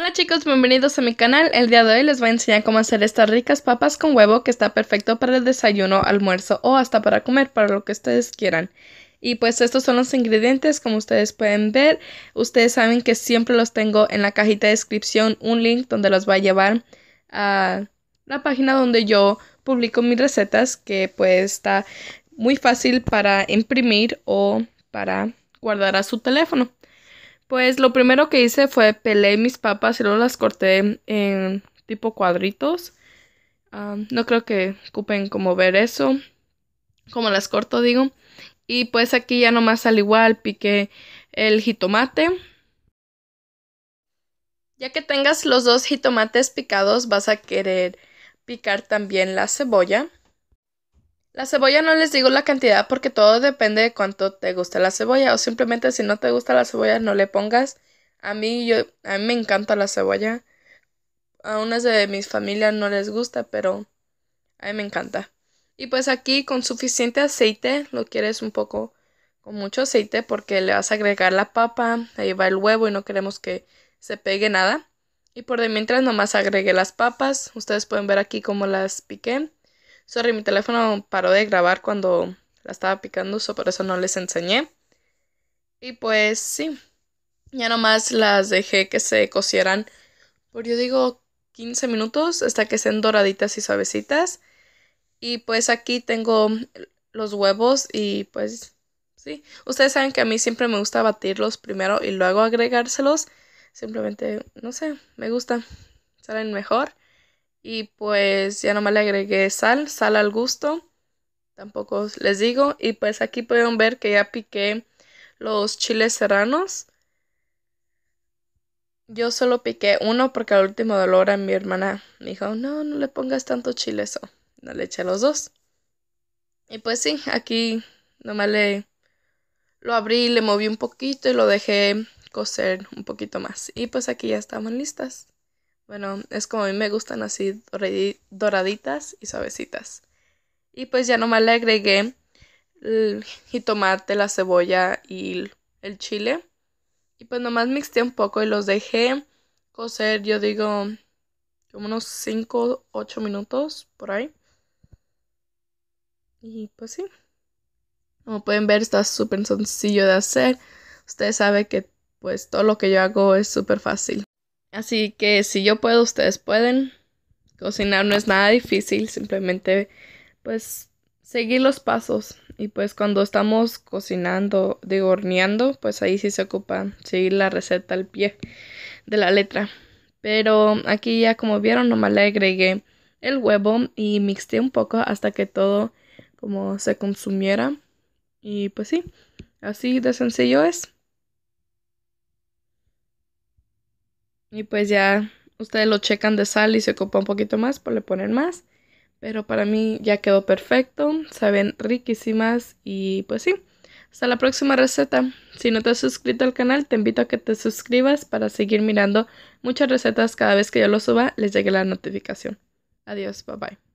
Hola chicos, bienvenidos a mi canal. El día de hoy les voy a enseñar cómo hacer estas ricas papas con huevo que está perfecto para el desayuno, almuerzo o hasta para comer, para lo que ustedes quieran. Y pues estos son los ingredientes, como ustedes pueden ver. Ustedes saben que siempre los tengo en la cajita de descripción, un link donde los va a llevar a la página donde yo publico mis recetas, que pues está muy fácil para imprimir o para guardar a su teléfono. Pues lo primero que hice fue pelé mis papas y luego las corté en tipo cuadritos. Ah, no creo que ocupen como ver eso, como las corto digo. Y pues aquí ya nomás al igual piqué el jitomate. Ya que tengas los dos jitomates picados vas a querer picar también la cebolla. La cebolla no les digo la cantidad porque todo depende de cuánto te guste la cebolla o simplemente si no te gusta la cebolla no le pongas. A mí yo a mí me encanta la cebolla. A unas de mis familias no les gusta, pero a mí me encanta. Y pues aquí con suficiente aceite lo quieres un poco con mucho aceite porque le vas a agregar la papa, ahí va el huevo y no queremos que se pegue nada. Y por de mientras nomás agregué las papas, ustedes pueden ver aquí cómo las piqué Sorry, mi teléfono paró de grabar cuando la estaba picando, eso por eso no les enseñé. Y pues sí, ya nomás las dejé que se cocieran por yo digo 15 minutos hasta que sean doraditas y suavecitas. Y pues aquí tengo los huevos y pues sí, ustedes saben que a mí siempre me gusta batirlos primero y luego agregárselos. Simplemente, no sé, me gusta, salen mejor. Y pues ya nomás le agregué sal, sal al gusto. Tampoco les digo. Y pues aquí pueden ver que ya piqué los chiles serranos. Yo solo piqué uno porque al último dolor a mi hermana me dijo, no, no le pongas tanto chile eso. No le eché los dos. Y pues sí, aquí nomás le lo abrí, le moví un poquito y lo dejé cocer un poquito más. Y pues aquí ya estamos listas. Bueno, es como a mí me gustan así doraditas y suavecitas. Y pues ya nomás le agregué el jitomate, la cebolla y el chile. Y pues nomás mixte un poco y los dejé cocer, yo digo, como unos 5, 8 minutos por ahí. Y pues sí. Como pueden ver, está súper sencillo de hacer. Ustedes saben que pues todo lo que yo hago es súper fácil. Así que si yo puedo, ustedes pueden. Cocinar no es nada difícil, simplemente pues seguir los pasos. Y pues cuando estamos cocinando, digo horneando, pues ahí sí se ocupa seguir la receta al pie de la letra. Pero aquí ya como vieron nomás le agregué el huevo y mixte un poco hasta que todo como se consumiera. Y pues sí, así de sencillo es. Y pues ya ustedes lo checan de sal y se ocupa un poquito más, por le poner más. Pero para mí ya quedó perfecto, saben riquísimas y pues sí. Hasta la próxima receta. Si no te has suscrito al canal, te invito a que te suscribas para seguir mirando muchas recetas cada vez que yo lo suba, les llegue la notificación. Adiós, bye bye.